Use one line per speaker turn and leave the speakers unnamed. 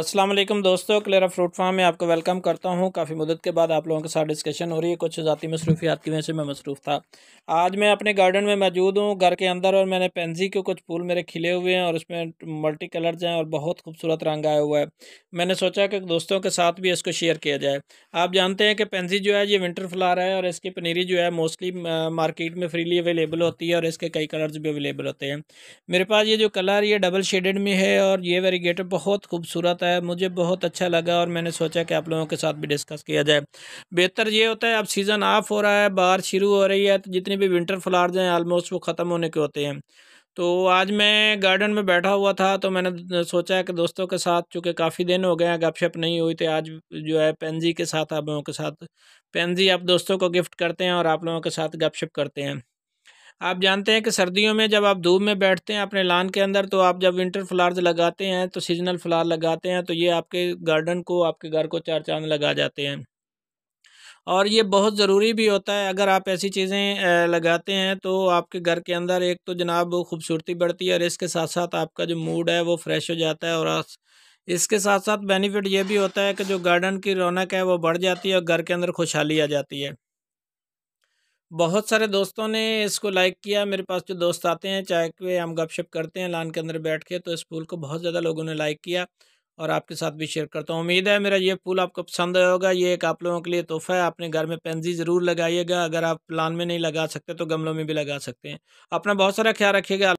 असलम दोस्तों Clara fruit farm में आपको वेलकम करता हूं काफ़ी मदद के बाद आप लोगों के साथ डिस्कशन हो रही है कुछ ज़ाती मसरूफियात की वजह से मैं मसरूफ़ था आज मैं अपने गार्डन में मौजूद हूं घर के अंदर और मैंने पेंजी के कुछ फूल मेरे खिले हुए हैं और उसमें मल्टी कलर्स हैं और बहुत खूबसूरत रंग आया हुआ है मैंने सोचा कि दोस्तों के साथ भी इसको शेयर किया जाए आप जानते हैं कि पेंजी जो है ये विंटर फ्लावर है और इसकी पनीरी जो है मोस्टली मार्केट में फ्रीली अवेलेबल होती है और इसके कई कलर्स भी अवेलेबल होते हैं मेरे पास ये जो कलर ये डबल शेडेड में है और ये वेरीगेटर बहुत खूबसूरत है मुझे बहुत अच्छा लगा और मैंने सोचा कि आप लोगों के साथ भी डिस्कस किया जाए बेहतर ये होता है अब सीज़न ऑफ हो रहा है बाहर शुरू हो रही है तो जितनी भी विंटर फ्लावर्स हैं आलमोस्ट वो ख़त्म होने के होते हैं तो आज मैं गार्डन में बैठा हुआ था तो मैंने सोचा कि दोस्तों के साथ चूँकि काफ़ी दिन हो गए हैं गपशप नहीं हुई थी आज जो है पेनजी के साथ आप लोगों के साथ पेनजी आप दोस्तों को गिफ्ट करते हैं और आप लोगों के साथ गपशप करते हैं आप जानते हैं कि सर्दियों में जब आप धूप में बैठते हैं अपने लान के अंदर तो आप जब विंटर फ्लावर्स लगाते हैं तो सीजनल फ्लावर लगाते हैं तो ये आपके गार्डन को आपके घर को चार चांद लगा जाते हैं और ये बहुत ज़रूरी भी होता है अगर आप ऐसी चीज़ें लगाते हैं तो आपके घर के अंदर एक तो जनाब खूबसूरती बढ़ती है और इसके साथ साथ आपका जो मूड है वो फ्रेश हो जाता है और इसके साथ साथ बेनिफिट ये भी होता है कि जो गार्डन की रौनक है वो बढ़ जाती है और घर के अंदर खुशहाली आ जाती है बहुत सारे दोस्तों ने इसको लाइक किया मेरे पास जो दोस्त आते हैं चाहे कि हम गपशप करते हैं लान के अंदर बैठ के तो इस फूल को बहुत ज़्यादा लोगों ने लाइक किया और आपके साथ भी शेयर करता हूँ उम्मीद है मेरा ये फूल आपको पसंद आया होगा ये एक आप लोगों के लिए तोहफ़ा है अपने घर में पेंजी ज़रूर लगाइएगा अगर आप लान में नहीं लगा सकते तो गमलों में भी लगा सकते हैं अपना बहुत सारा ख्याल रखिएगा